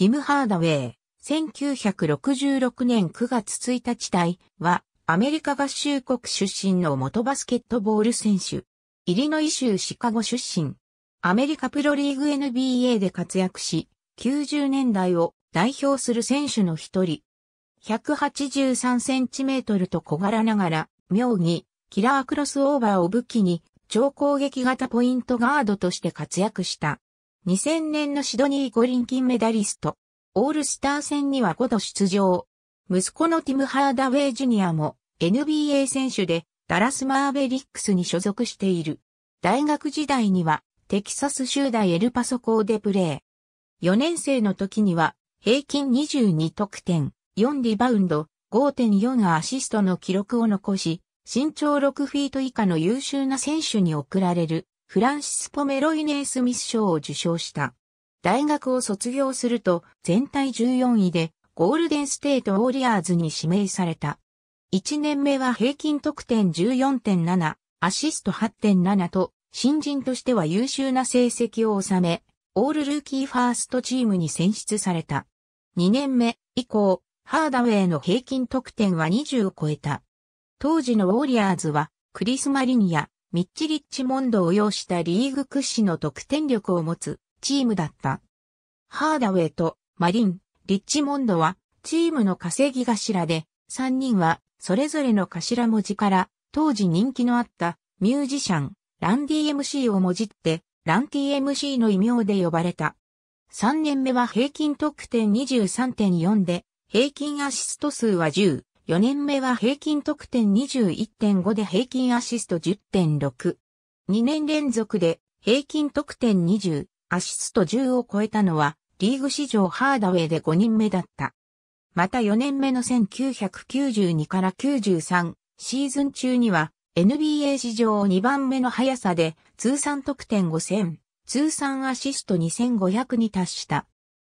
ティム・ハーダウェイ、1966年9月1日対は、アメリカ合衆国出身の元バスケットボール選手。イリノイ州シカゴ出身。アメリカプロリーグ NBA で活躍し、90年代を代表する選手の一人。183センチメートルと小柄ながら、妙義、キラークロスオーバーを武器に、超攻撃型ポイントガードとして活躍した。2000年のシドニー五輪金メダリスト。オールスター戦には5度出場。息子のティム・ハーダウェイ・ジュニアも NBA 選手でダラス・マーベリックスに所属している。大学時代にはテキサス州大エルパソ校でプレー。4年生の時には平均22得点、4リバウンド、5.4アシストの記録を残し、身長6フィート以下の優秀な選手に贈られるフランシス・ポメロイネー・スミス賞を受賞した。大学を卒業すると全体14位でゴールデンステート・ウォリアーズに指名された。1年目は平均得点14.7、アシスト8.7と新人としては優秀な成績を収め、オールルーキーファーストチームに選出された。2年目以降、ハーダウェイの平均得点は20を超えた。当時のウォリアーズは、クリス・マリニア、ミッチ・リッチモンドを要したリーグ屈指の得点力を持つチームだった。ハーダウェイとマリン、リッチモンドはチームの稼ぎ頭で、3人はそれぞれの頭文字から当時人気のあったミュージシャン、ランディ MC をもじって、ランティ MC の異名で呼ばれた。3年目は平均得点23.4で、平均アシスト数は10、4年目は平均得点21.5で平均アシスト10.6。2年連続で平均得点20、アシスト10を超えたのはリーグ史上ハードウェイで5人目だった。また4年目の1992から93シーズン中には NBA 史上2番目の速さで通算得点5000、通算アシスト2500に達した。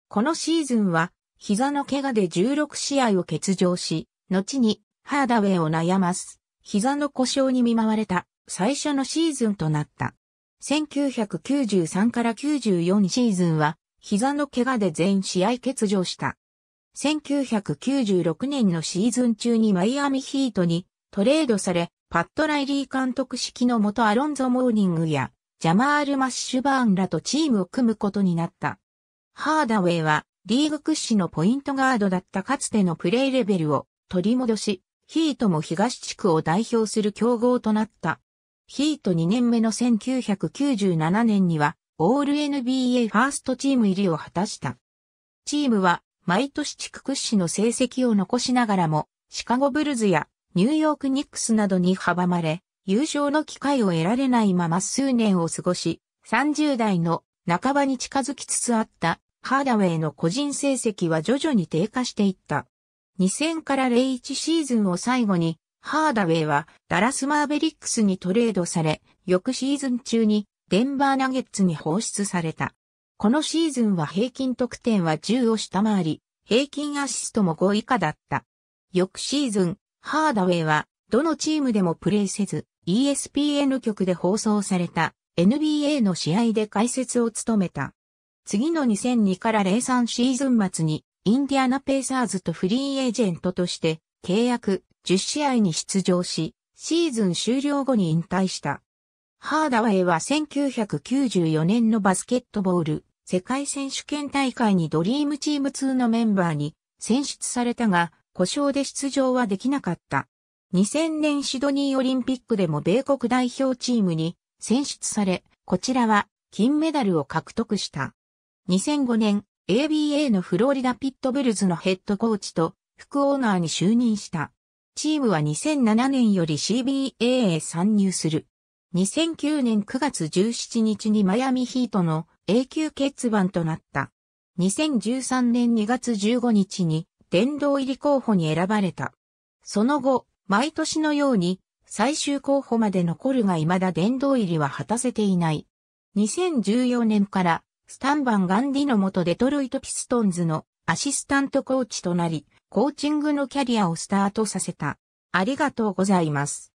このシーズンは膝の怪我で16試合を欠場し、後にハーダウェイを悩ます。膝の故障に見舞われた最初のシーズンとなった。1993から94シーズンは膝の怪我で全試合欠場した。1996年のシーズン中にマイアミヒートにトレードされ、パッド・ライリー監督式の元アロンゾ・モーニングやジャマール・マッシュバーンらとチームを組むことになった。ハーダウェイはリーグ屈指のポイントガードだったかつてのプレーレベルを取り戻し、ヒートも東地区を代表する強豪となった。ヒート2年目の1997年には、オール NBA ファーストチーム入りを果たした。チームは、毎年地区屈指の成績を残しながらも、シカゴブルズやニューヨークニックスなどに阻まれ、優勝の機会を得られないまま数年を過ごし、30代の半ばに近づきつつあったハーダウェイの個人成績は徐々に低下していった。2000から01シーズンを最後に、ハーダウェイはダラスマーベリックスにトレードされ、翌シーズン中にデンバーナゲッツに放出された。このシーズンは平均得点は10を下回り、平均アシストも5以下だった。翌シーズン、ハーダウェイはどのチームでもプレイせず、ESPN 局で放送された NBA の試合で解説を務めた。次の2002から03シーズン末にインディアナペーサーズとフリーエージェントとして契約10試合に出場し、シーズン終了後に引退した。ハーダウェイは1994年のバスケットボール世界選手権大会にドリームチーム2のメンバーに選出されたが、故障で出場はできなかった。2000年シドニーオリンピックでも米国代表チームに選出され、こちらは金メダルを獲得した。2005年 ABA のフロリダピットブルズのヘッドコーチと副オーナーに就任した。チームは2007年より CBA へ参入する。2009年9月17日にマイアミヒートの永久欠番となった。2013年2月15日に殿堂入り候補に選ばれた。その後、毎年のように最終候補まで残るが未だ殿堂入りは果たせていない。2014年からスタンバン・ガンディの元デトロイト・ピストンズのアシスタントコーチとなり、コーチングのキャリアをスタートさせた。ありがとうございます。